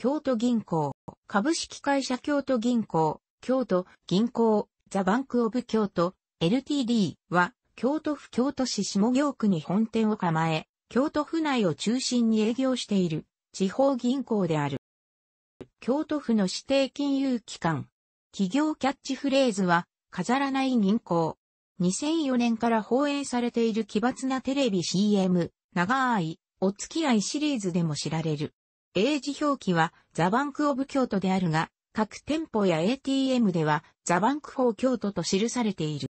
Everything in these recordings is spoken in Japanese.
京都銀行、株式会社京都銀行、京都銀行、ザ・バンク・オブ・京都、LTD は、京都府京都市下京区に本店を構え、京都府内を中心に営業している地方銀行である。京都府の指定金融機関。企業キャッチフレーズは、飾らない銀行。2004年から放映されている奇抜なテレビ CM、長いお付き合いシリーズでも知られる。英字表記はザバンクオブ京都であるが、各店舗や ATM ではザバンク法京都と記されている。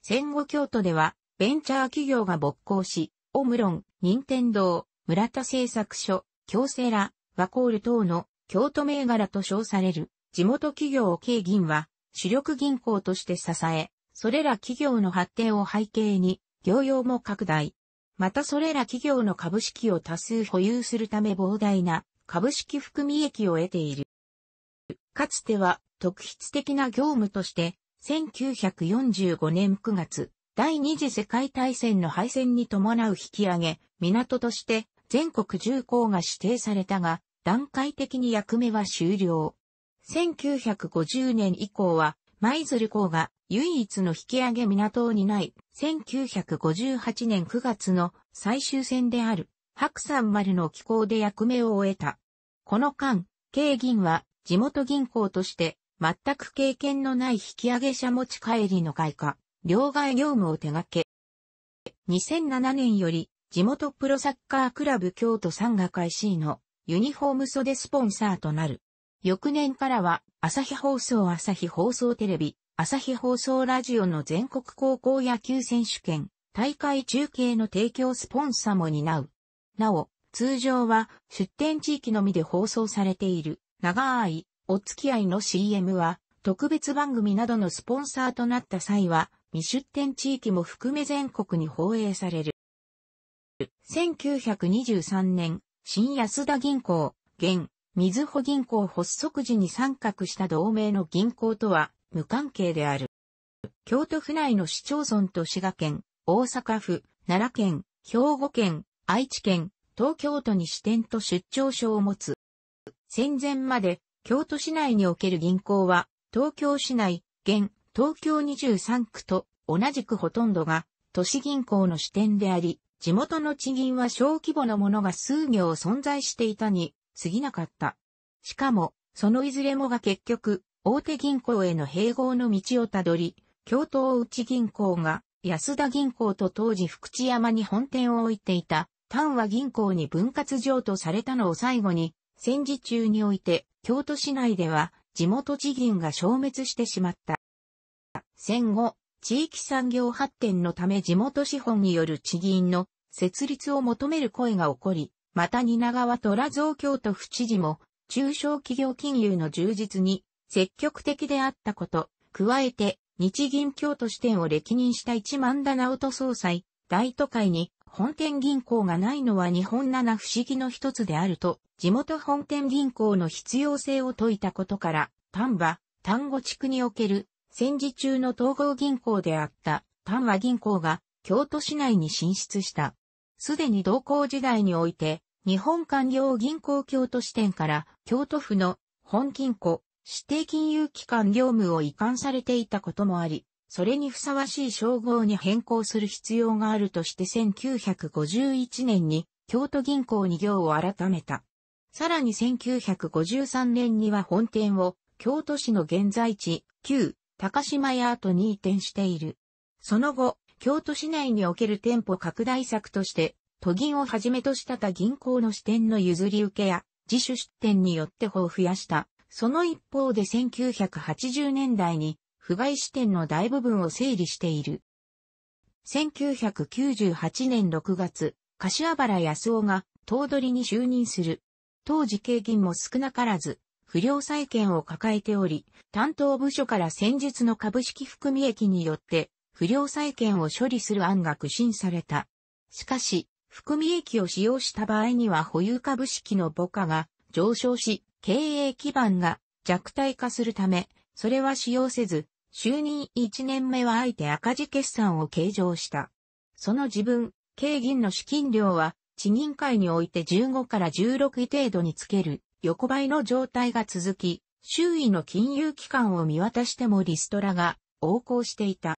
戦後京都ではベンチャー企業が勃興し、オムロン、任天堂、村田製作所、京セラ、ワコール等の京都銘柄と称される地元企業を経銀は主力銀行として支え、それら企業の発展を背景に業用も拡大。またそれら企業の株式を多数保有するため膨大な株式含み益を得ている。かつては特筆的な業務として、1945年9月、第二次世界大戦の敗戦に伴う引き上げ、港として全国重工が指定されたが、段階的に役目は終了。1950年以降は、舞鶴港が唯一の引き上げ港を担い、1958年9月の最終戦である、白山丸の寄港で役目を終えた。この間、京銀は地元銀行として全く経験のない引き上げ者持ち帰りの外貨、両替業務を手掛け、2007年より地元プロサッカークラブ京都産が開始のユニフォーム袖スポンサーとなる。翌年からは朝日放送朝日放送テレビ、朝日放送ラジオの全国高校野球選手権、大会中継の提供スポンサーも担う。なお、通常は出展地域のみで放送されている長いお付き合いの CM は特別番組などのスポンサーとなった際は未出展地域も含め全国に放映される。1923年、新安田銀行、現、水穂銀行発足時に参画した同盟の銀行とは無関係である。京都府内の市町村と滋賀県、大阪府、奈良県、兵庫県、愛知県、東京都に支店と出張所を持つ。戦前まで、京都市内における銀行は、東京市内、現、東京23区と同じくほとんどが、都市銀行の支店であり、地元の地銀は小規模なものが数行存在していたに、過ぎなかった。しかも、そのいずれもが結局、大手銀行への併合の道をたどり、京都大内銀行が安田銀行と当時福知山に本店を置いていた丹和銀行に分割譲渡されたのを最後に、戦時中において京都市内では地元地銀が消滅してしまった。戦後、地域産業発展のため地元資本による地銀の設立を求める声が起こり、また蜷川虎蔵京都府知事も中小企業金融の充実に積極的であったこと、加えて、日銀京都支店を歴任した一万田直人総裁、大都会に本店銀行がないのは日本七不思議の一つであると、地元本店銀行の必要性を説いたことから、丹波、丹後地区における戦時中の統合銀行であった丹波銀行が京都市内に進出した。すでに同行時代において、日本官僚銀行京都支店から京都府の本金庫、指定金融機関業務を移管されていたこともあり、それにふさわしい称号に変更する必要があるとして1951年に京都銀行に業を改めた。さらに1953年には本店を京都市の現在地、旧高島屋とに移転している。その後、京都市内における店舗拡大策として、都銀をはじめとした他銀行の支店の譲り受けや自主出店によって法を増やしたその一方で1980年代に不買視点の大部分を整理している。1998年6月、柏原康夫が頭取に就任する。当時経験も少なからず、不良債権を抱えており、担当部署から先日の株式含み益によって、不良債権を処理する案が苦心された。しかし、含み益を使用した場合には保有株式の母価が上昇し、経営基盤が弱体化するため、それは使用せず、就任1年目はあえて赤字決算を計上した。その自分、経銀の資金量は、地銀会において15から16位程度につける横ばいの状態が続き、周囲の金融機関を見渡してもリストラが横行していた。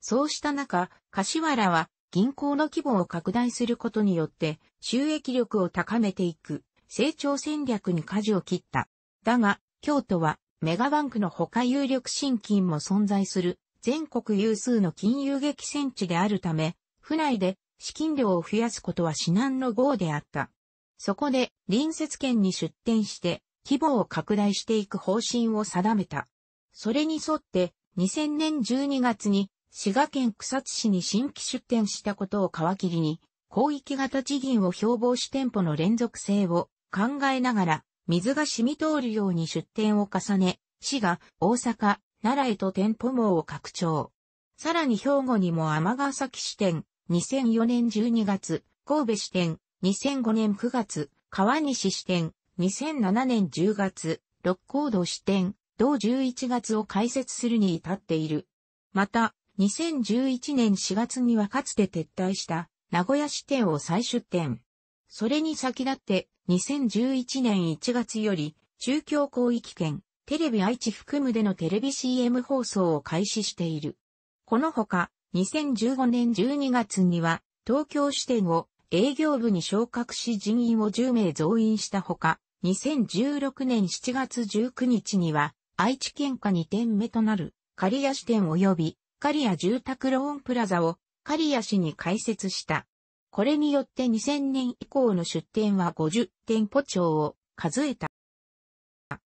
そうした中、柏原は銀行の規模を拡大することによって収益力を高めていく成長戦略に舵を切った。だが、京都はメガバンクの他有力新金も存在する全国有数の金融激戦地であるため、府内で資金量を増やすことは至難の業であった。そこで隣接県に出店して規模を拡大していく方針を定めた。それに沿って2000年12月に滋賀県草津市に新規出店したことを皮切りに、広域型地銀を標榜し店舗の連続性を考えながら、水が染み通るように出店を重ね、市が大阪、奈良へと店舗網を拡張。さらに兵庫にも天ヶ崎支店、2004年12月、神戸支店、2005年9月、川西支店、2007年10月、六甲道支店、同11月を開設するに至っている。また、2011年4月にはかつて撤退した名古屋支店を再出店。それに先立って2011年1月より、中京広域圏、テレビ愛知含むでのテレビ CM 放送を開始している。このほか、2015年12月には、東京支店を営業部に昇格し人員を10名増員したほか、2016年7月19日には、愛知県下2店目となる、刈谷支店及び、刈谷住宅ローンプラザを、刈谷市に開設した。これによって2000年以降の出店は50店舗超を数えた。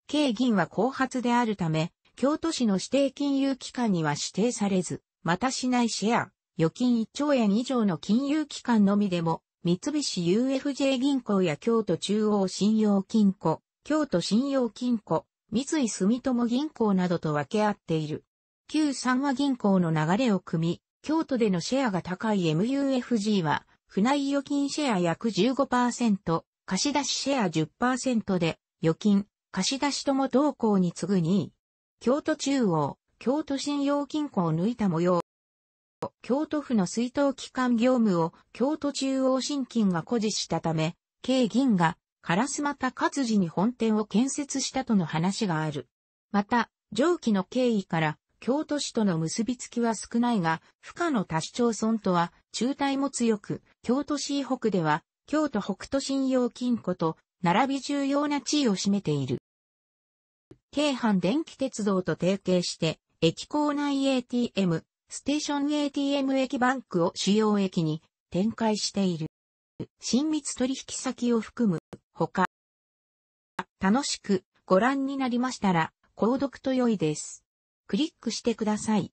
京銀は後発であるため、京都市の指定金融機関には指定されず、また市内シェア、預金1兆円以上の金融機関のみでも、三菱 UFJ 銀行や京都中央信用金庫、京都信用金庫、三井住友銀行などと分け合っている。旧三和銀行の流れを組み、京都でのシェアが高い MUFG は、船井預金シェア約15%、貸出シェア10%で、預金、貸出とも同行に次ぐ2位。京都中央、京都信用金庫を抜いた模様。京都府の水道機関業務を京都中央新金が誇示したため、京銀がカラスマタ勝治に本店を建設したとの話がある。また、上記の経緯から京都市との結びつきは少ないが、深野多市町村とは中体も強く、京都市北では、京都北都信用金庫と並び重要な地位を占めている。京阪電気鉄道と提携して、駅構内 ATM、ステーション ATM 駅バンクを主要駅に展開している。親密取引先を含む、ほか。楽しくご覧になりましたら、購読と良いです。クリックしてください。